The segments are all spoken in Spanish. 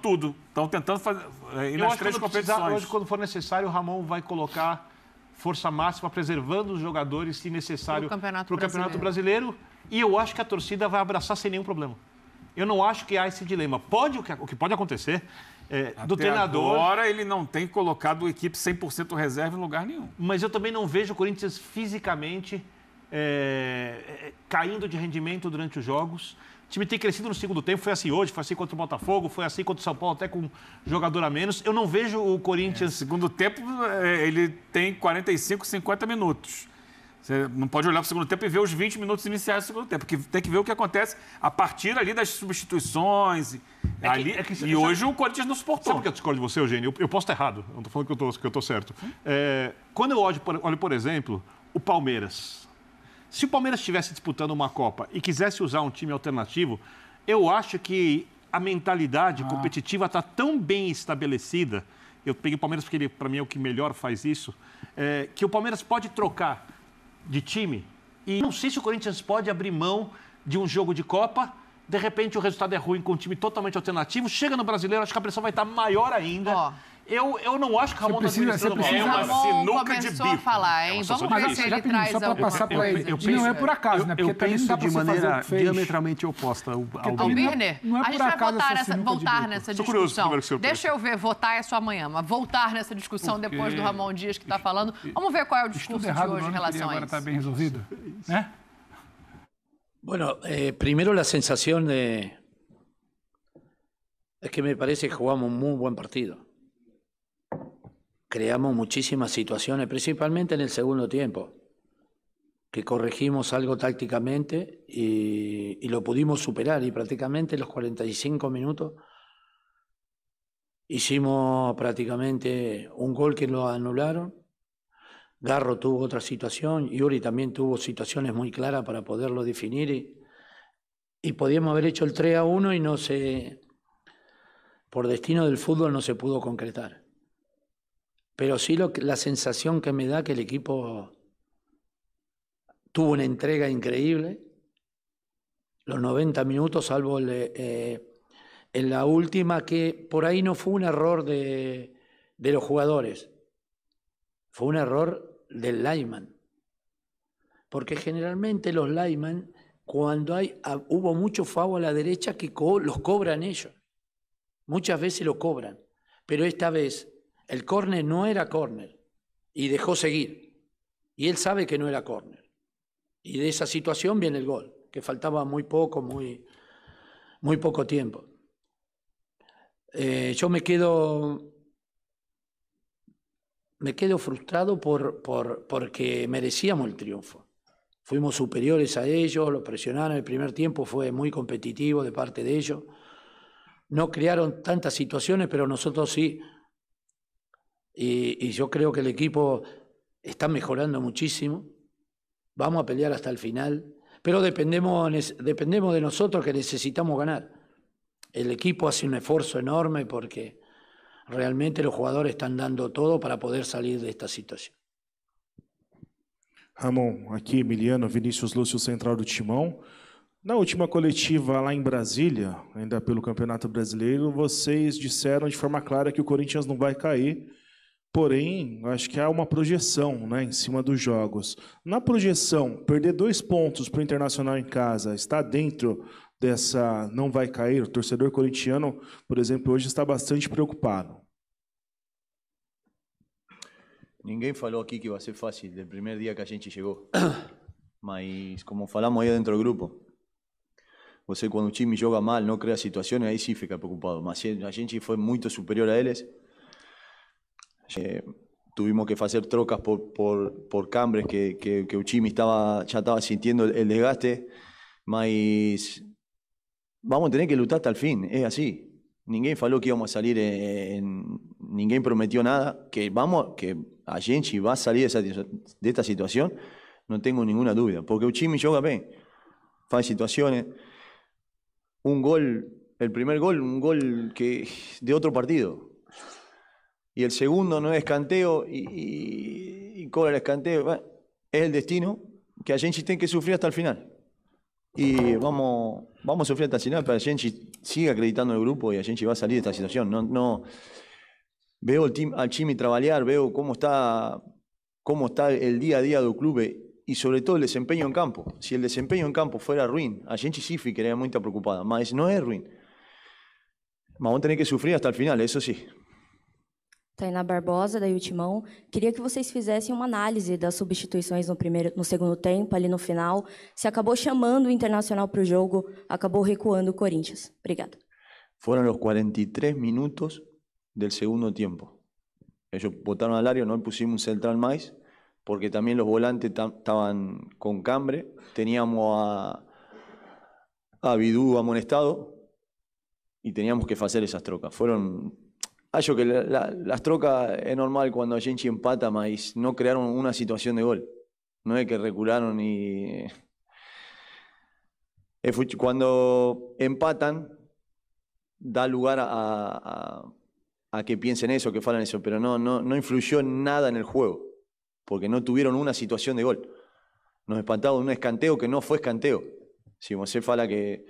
tudo. Estão tentando fazer. É, nas três competições. Hoje, quando for necessário, o Ramon vai colocar força máxima, preservando os jogadores, se necessário, para o campeonato, Brasileiro. E eu acho que a torcida vai abraçar sem nenhum problema. Eu não acho que há esse dilema. Pode, o que, o pode acontecer é, do treinador. Agora ele não tem colocado a equipe 100% reserva em lugar nenhum. Mas eu também não vejo o Corinthians fisicamente é, é caindo de rendimento durante os jogos. O time tem crescido no segundo tempo, foi assim hoje, foi assim contra o Botafogo, foi assim contra o São Paulo, até com um jogador a menos. Eu não vejo o Corinthians. É, segundo tempo, é, ele tem 45, 50 minutos. Você não pode olhar para o segundo tempo e ver os 20 minutos iniciais do segundo tempo, porque tem que ver o que acontece a partir ali das substituições. É que, ali, é que, e é- hoje sabe, o Corinthians não suportou. Sabe por que eu discordo de você, Eugênio? Eu, eu posso estar errado, eu não estou falando que eu estou certo. É, quando eu olho, olho, por exemplo, o Palmeiras. Se o Palmeiras estivesse disputando uma Copa e quisesse usar um time alternativo, eu acho que a mentalidade ah. competitiva está tão bem estabelecida. Eu peguei o Palmeiras porque ele, para mim, é o que melhor faz isso. É, que o Palmeiras pode trocar de time e não sei se o Corinthians pode abrir mão de um jogo de Copa. De repente o resultado é ruim com um time totalmente alternativo. Chega no brasileiro, acho que a pressão vai estar tá maior ainda. Oh. Eu, eu não acho que o Ramon está administrando mal. É Ramon, uma sinuca de bico. A falar, hein? É Vamos ver se ele traz só para passar para ele. Eu, não é por acaso, né? Porque eu penso de maneira diametralmente oposta ao então, Birner. Não é vai votar essa voltar nessa discussão. Deixa eu ver, votar é só amanhã, mas voltar nessa discussão depois do Ramon Dias que está falando. Vamos ver qual é o discurso de hoje em relação a isso. está bem resolvido, né? Bueno, eh, primero la sensación de, es que me parece que jugamos un muy buen partido. creamos muchísimas situaciones, principalmente en el segundo tiempo, que corregimos algo tácticamente y, lo pudimos superar y prácticamente los 45 minutos hicimos prácticamente un gol que lo anularon. Garro tuvo otra situación, Yuri también tuvo situaciones muy claras para poderlo definir y, y podíamos haber hecho el 3 a 1 y no se, por destino del fútbol no se pudo concretar. Pero sí la sensación que me da que el equipo tuvo una entrega increíble. Los 90 minutos, salvo eh, eh, en la última, que por ahí no fue un error de, los jugadores, fue un error del Lyman. Porque generalmente los Lyman, cuando hay, ah, hubo mucho FAO a la derecha que los cobran ellos. Muchas veces lo cobran. Pero esta vez el córner no era córner y dejó seguir. Y él sabe que no era córner. Y de esa situación viene el gol, que faltaba muy poco, muy, muy poco tiempo. Eh, yo me quedo, me quedo frustrado por, porque merecíamos el triunfo. Fuimos superiores a ellos, los presionaron, el primer tiempo fue muy competitivo de parte de ellos. No crearon tantas situaciones, pero nosotros sí y, yo creo que el equipo está mejorando muchísimo. Vamos a pelear hasta el final, pero dependemos, dependemos de nosotros que necesitamos ganar. El equipo hace un esfuerzo enorme porque realmente los jugadores están dando todo para poder salir de esta situación. Ramón, aquí Emiliano Vinícius Lúcio, central do Timão. Na última coletiva lá em Brasília, ainda pelo Campeonato Brasileiro, vocês disseram de forma clara que o Corinthians não vai cair Porém, acho que há uma projeção né, em cima dos jogos. Na projeção, perder dois pontos para o Internacional em casa está dentro dessa não vai cair? O torcedor corintiano, por exemplo, hoje está bastante preocupado. Ninguém falou aqui que vai ser fácil, do primeiro dia que a gente chegou. Mas, como falamos aí dentro do grupo, você quando o time joga mal, não cria situações, aí sim fica preocupado. Mas a gente foi muito superior a eles. Eh, tuvimos que hacer trocas por, por, por cambres que, que, que, Uchimi estaba, ya estaba sintiendo el, desgaste, vamos a tener que luchar hasta el fin, es así. Ninguém falou que íbamos a salir, en, prometió nada, que vamos, que a va a salir de, esa, de esta situación, no tengo ninguna duda, porque Uchimi juega bien, faz situaciones, un gol, el primer gol, un gol que de otro partido, y el segundo no es canteo y, y, cobra el escanteo. es el destino que a tiene que sufrir hasta el final. Y vamos, vamos a sufrir hasta el final para que sigue siga acreditando el grupo y a va a salir de esta situación. No, no, veo al Chimi trabajar, veo cómo está, cómo está el día a día del club y sobre todo el desempeño en campo. Si el desempeño en campo fuera ruin, a Genchi sí ficaría muy preocupada, más no es ruin. Vamos a tener que sufrir hasta el final, eso sí. Tainá Barbosa, da Ultimão. Queria que vocês fizessem uma análise das substituições no, primeiro, no segundo tempo, ali no final. Se acabou chamando o Internacional para o jogo, acabou recuando o Corinthians. Obrigada. Foram os 43 minutos do segundo tempo. Eles botaram al área, não pusimos um central mais, porque também os volantes estavam com cambre. Teníamos a, a Bidu amonestado e teníamos que fazer essas trocas. Foram Ah, yo que las trocas es normal cuando a empata, no crearon una situación de gol. No es que recularon y... Eh, cuando empatan, da lugar a, que piensen eso, que falan eso, pero no, no, no influyó nada en el juego, porque no tuvieron una situación de gol. Nos espantaron un escanteo que no fue escanteo. Si José fala que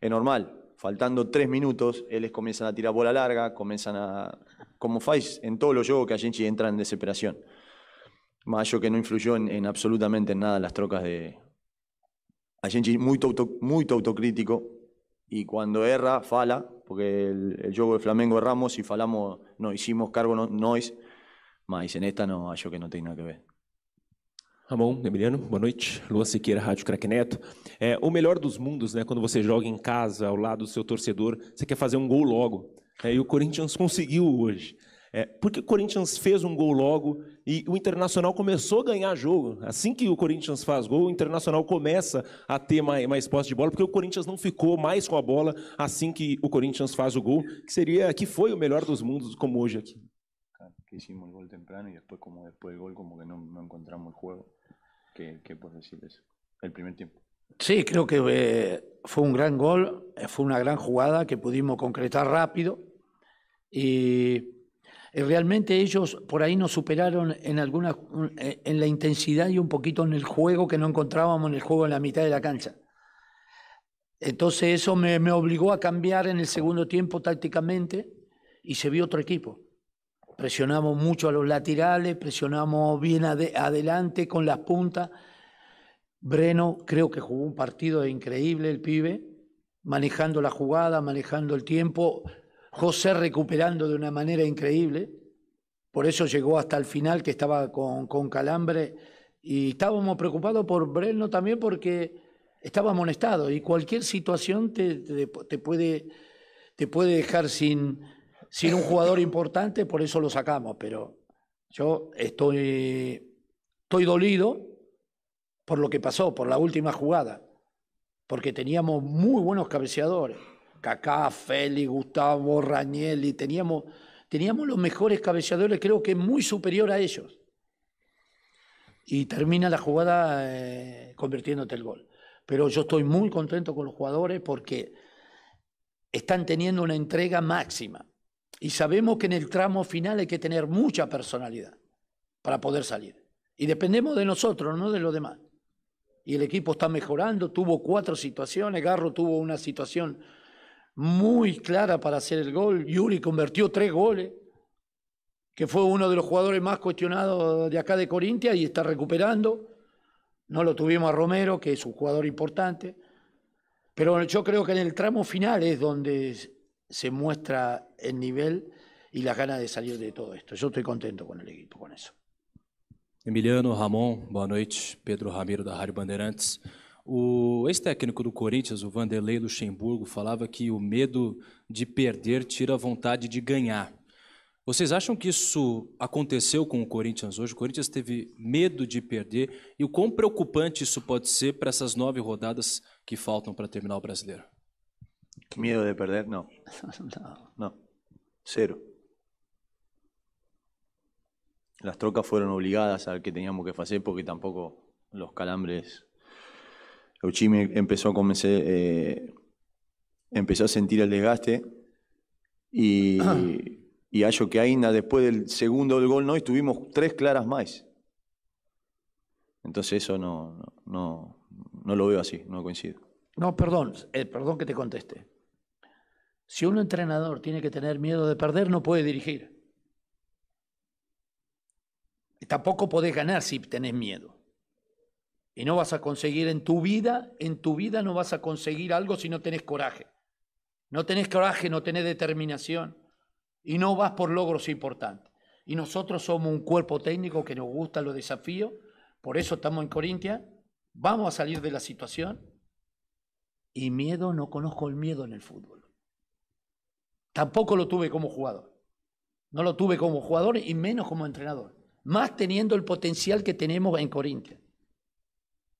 es normal, faltando tres minutos, ellos eh, comienzan a tirar bola larga, comienzan a... Como fais en todos los juegos que a entra en desesperación. Mayo que no influyó en, absolutamente nada las trocas de... A muy, muy autocrítico y cuando erra, fala, porque el, juego de Flamengo erramos y falamos, no hicimos cargo, no, es más en esta no, yo que no tiene nada que ver. Ramon, Emiliano, boa noite. Luan Siqueira, Rádio Crack Neto. É, o melhor dos mundos, né? Quando você joga em casa, ao lado do seu torcedor, você quer fazer um gol logo. É, e o Corinthians conseguiu hoje. É, porque o Corinthians fez um gol logo e o Internacional começou a ganhar jogo. Assim que o Corinthians faz gol, o Internacional começa a ter mais, mais posse de bola, porque o Corinthians não ficou mais com a bola assim que o Corinthians faz o gol, que seria que foi o melhor dos mundos, como hoje aqui. Que hicimos el gol temprano y después como después del gol como que no, no encontramos el juego. ¿Qué, El primer tiempo. Sí, creo que eh, fue un gran gol, eh, fue una gran jugada que pudimos concretar rápido y, realmente ellos por ahí nos superaron en alguna eh, en la intensidad y un poquito en el juego que no encontrábamos en el juego en la mitad de la cancha. Entonces eso me, me obligó a cambiar en el segundo tiempo tácticamente y se vio otro equipo presionamos mucho a los laterales, presionamos bien adelante con las puntas. Breno creo que jugó un partido increíble el pibe, manejando la jugada, manejando el tiempo, José recuperando de una manera increíble, por eso llegó hasta el final que estaba con, calambre y estábamos preocupados por Breno también porque estaba amonestado y cualquier situación te, puede, te puede dejar sin sin un jugador importante, por eso lo sacamos, pero yo estoy, estoy dolido por lo que pasó, por la última jugada, porque teníamos muy buenos cabeceadores. Cacá, Feli, Gustavo, Ragnelli, teníamos, teníamos los mejores cabeceadores, creo que muy superior a ellos. Y termina la jugada eh, convirtiéndote el gol. Pero yo estoy muy contento con los jugadores porque están teniendo una entrega máxima. Y sabemos que en el tramo final hay que tener mucha personalidad para poder salir. Y dependemos de nosotros, no de los demás. Y el equipo está mejorando, tuvo cuatro situaciones, Garro tuvo una situación muy clara para hacer el gol, Yuri convirtió tres goles, que fue uno de los jugadores más cuestionados de acá de Corintia y está recuperando. No lo tuvimos a Romero, que es un jugador importante. Pero yo creo que en el tramo final es donde se muestra el nivel y las ganas de salir de todo esto. Yo estoy contento con el equipo, con eso. Emiliano, Ramon, boa noite. Pedro Ramiro, da Rádio Bandeirantes. O ex-técnico do Corinthians, o Vanderlei Luxemburgo, falava que o medo de perder tira a vontade de ganhar. Vocês acham que isso aconteceu com o Corinthians hoje? O Corinthians teve medo de perder e o quão preocupante isso pode ser para essas nove rodadas que faltam para terminar o brasileiro? Miedo de perder, no. no. Cero. Las trocas fueron obligadas al que teníamos que hacer porque tampoco los calambres. Uchimi empezó a convencer, eh, empezó a sentir el desgaste y, y hallo que ainda después del segundo del gol no estuvimos tres claras más. Entonces eso no, no, lo veo así, no coincido. No, perdón, eh, perdón que te conteste. Si un entrenador tiene que tener miedo de perder, no puede dirigir. tampoco podés ganar si tenés miedo. Y no vas a conseguir en tu vida, en tu vida no vas a conseguir algo si no tenés coraje. No tenés coraje, no tenés determinación. Y no vas por logros importantes. Y nosotros somos un cuerpo técnico que nos gusta los desafíos. Por eso estamos en Corintia. Vamos a salir de la situación. Y miedo, no conozco el miedo en el fútbol. Tampoco lo tuve como jugador. No lo tuve como jugador y menos como entrenador. Más teniendo el potencial que tenemos en Corintia.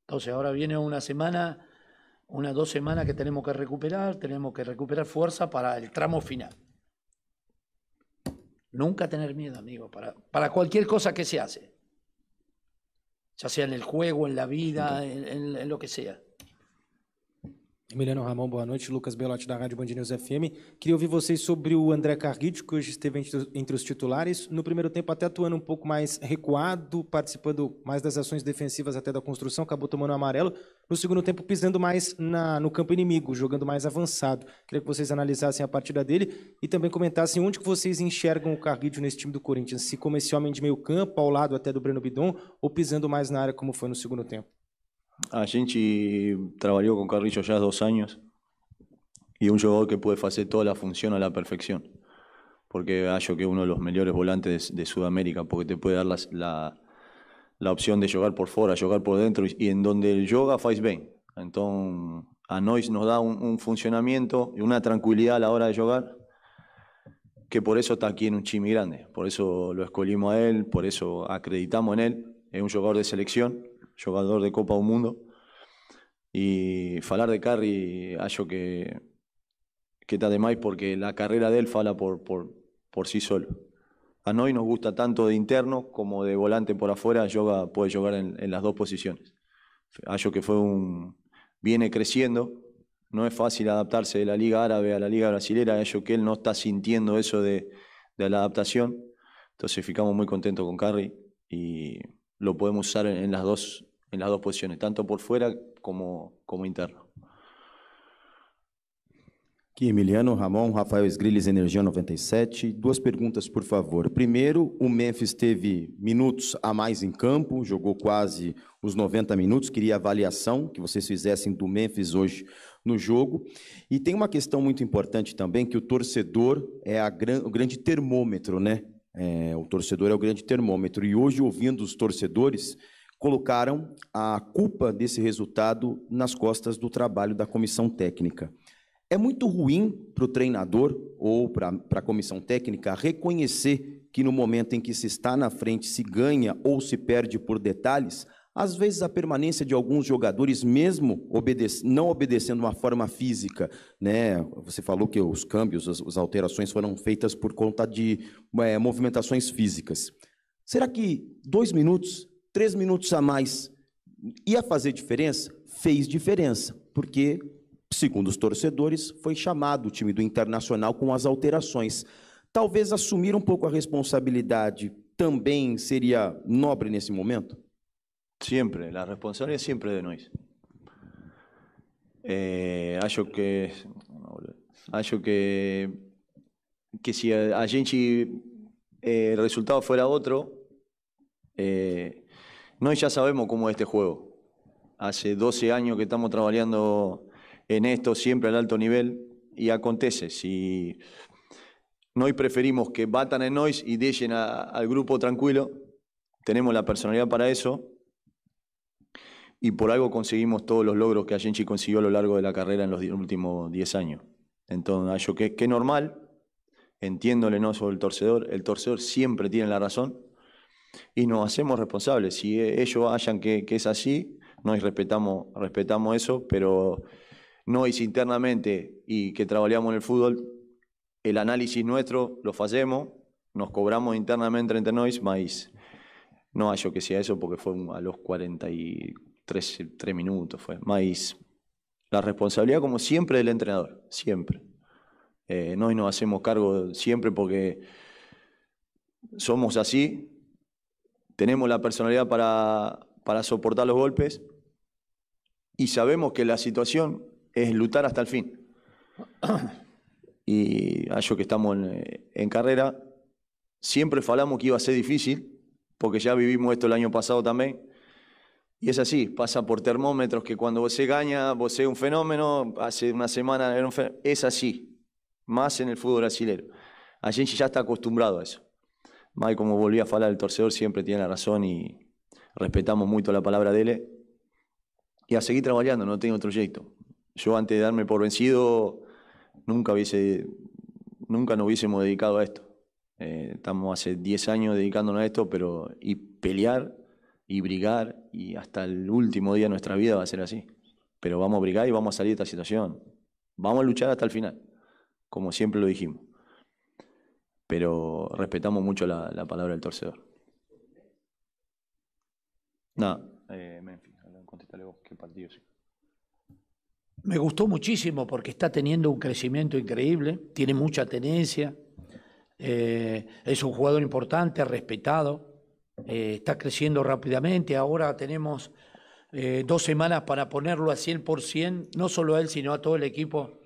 Entonces ahora viene una semana, unas dos semanas que tenemos que recuperar, tenemos que recuperar fuerza para el tramo final. Nunca tener miedo, amigo, para, para cualquier cosa que se hace. Ya sea en el juego, en la vida, en lo que sea. Emiliano Ramon, boa noite. Lucas Belotti, da Rádio Band News FM. Queria ouvir vocês sobre o André Carguid, que hoje esteve entre os titulares. No primeiro tempo, até atuando um pouco mais recuado, participando mais das ações defensivas até da construção, acabou tomando amarelo. No segundo tempo, pisando mais na, no campo inimigo, jogando mais avançado. Queria que vocês analisassem a partida dele e também comentassem onde que vocês enxergam o Carguid nesse time do Corinthians. Se como esse homem de meio campo, ao lado até do Breno Bidon, ou pisando mais na área, como foi no segundo tempo. A ah, Genchi trabajó con Carrillo ya dos años y un jugador que puede hacer toda la función a la perfección. Porque hallo que es uno de los mejores volantes de, Sudamérica, porque te puede dar la, opción de jugar por fuera, jugar por dentro y, en donde él yoga faz bien. Entonces, a Nois nos da un, funcionamiento y una tranquilidad a la hora de jugar, que por eso está aquí en un chimi grande. Por eso lo escolimos a él, por eso acreditamos en él. Es un jugador de selección jugador de Copa un Mundo Y hablar de Carri acho que que está de porque la carrera de él fala por, por, por sí solo. A noi nos gusta tanto de interno como de volante por afuera, yoga, puede jugar en, las dos posiciones. Acho que fue un... viene creciendo, no es fácil adaptarse de la liga árabe a la liga brasilera, acho que él no está sintiendo eso de, de la adaptación, entonces ficamos muy contentos con Carri y lo podemos usar en, en las dos en las dos posiciones, tanto por fuera como, como interno. Aqui, Emiliano Ramon, Rafael Esgrilles, Energia 97. Duas perguntas, por favor. Primeiro, o Memphis teve minutos a mais em campo, jogou quase os 90 minutos. Queria a avaliação que vocês fizessem do Memphis hoje no jogo. E tem uma questão muito importante também, que o torcedor é gran... o grande termômetro, né? É, o torcedor é o grande termômetro. E hoje, ouvindo os torcedores, colocaram a culpa desse resultado nas costas do trabalho da comissão técnica. É muito ruim para o treinador ou para a comissão técnica reconhecer que no momento em que se está na frente se ganha ou se perde por detalhes. Às vezes, a permanência de alguns jogadores, mesmo não obedecendo uma forma física, né? você falou que os câmbios, as, as alterações foram feitas por conta de é, movimentações físicas. Será que dois minutos três minutos a mais ia fazer diferença? Fez diferença, porque, segundo os torcedores, foi chamado o time do Internacional com as alterações. Talvez assumir um pouco a responsabilidade também seria nobre nesse momento? sempre a responsabilidade é sempre de nós É, eh, acho que acho que que se a, a gente é, eh, o resultado fora outro é, eh, No, ya sabemos cómo es este juego. Hace 12 años que estamos trabajando en esto, siempre al alto nivel, y acontece. Si no preferimos que batan en noise y dejen al grupo tranquilo, tenemos la personalidad para eso, y por algo conseguimos todos los logros que Ayenchi consiguió a lo largo de la carrera en los últimos 10 años. Entonces, ah, yo que es normal, entiendo el solo el torcedor, el torcedor siempre tiene la razón, y nos hacemos responsables. Si e, ellos hayan que, que es así, nosotros respetamos, respetamos eso, pero no es internamente y que trabajamos en el fútbol, el análisis nuestro lo hacemos, nos cobramos internamente entre nosotros, maíz. No hallo que sea eso porque fue a los 43 3 minutos, fue maíz. La responsabilidad como siempre del entrenador, siempre. Eh, no, nos hacemos cargo siempre porque somos así, tenemos la personalidad para, para soportar los golpes y sabemos que la situación es lutar hasta el fin. Y yo que estamos eh, en, carrera, siempre falamos que iba a ser difícil, porque ya vivimos esto el año pasado también. Y es así, pasa por termómetros que cuando vos se gaña, vos un fenómeno, hace una semana era un fenómeno. Es así, más en el fútbol brasileño. Allí ya está acostumbrado a eso. Mike, como volví a falar, el torcedor siempre tiene la razón y respetamos mucho la palabra de él. Eh. Y a seguir trabajando, no tengo otro proyecto. Yo antes de darme por vencido, nunca hubiese, nunca nos hubiésemos dedicado a esto. Eh, estamos hace 10 años dedicándonos a esto, pero y pelear y brigar y hasta el último día de nuestra vida va a ser así. Pero vamos a brigar y vamos a salir de esta situación. Vamos a luchar hasta el final, como siempre lo dijimos pero respetamos mucho la, palabra del torcedor. No. Eh, qué Me gustó muchísimo porque está teniendo un crecimiento increíble, tiene mucha tenencia, eh, es un jugador importante, respetado, eh, está creciendo rápidamente. Ahora tenemos dos semanas para ponerlo a 100%, no solo a él, sino a todo el equipo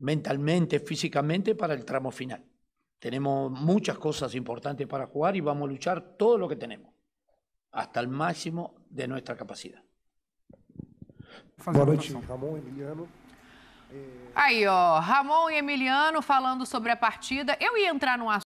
mentalmente, físicamente para el tramo final. Tenemos muchas cosas importantes para jugar y vamos a luchar todo lo que tenemos, hasta el máximo de nuestra capacidad. E Emiliano. E Emiliano falando sobre partida. Eu ia entrar no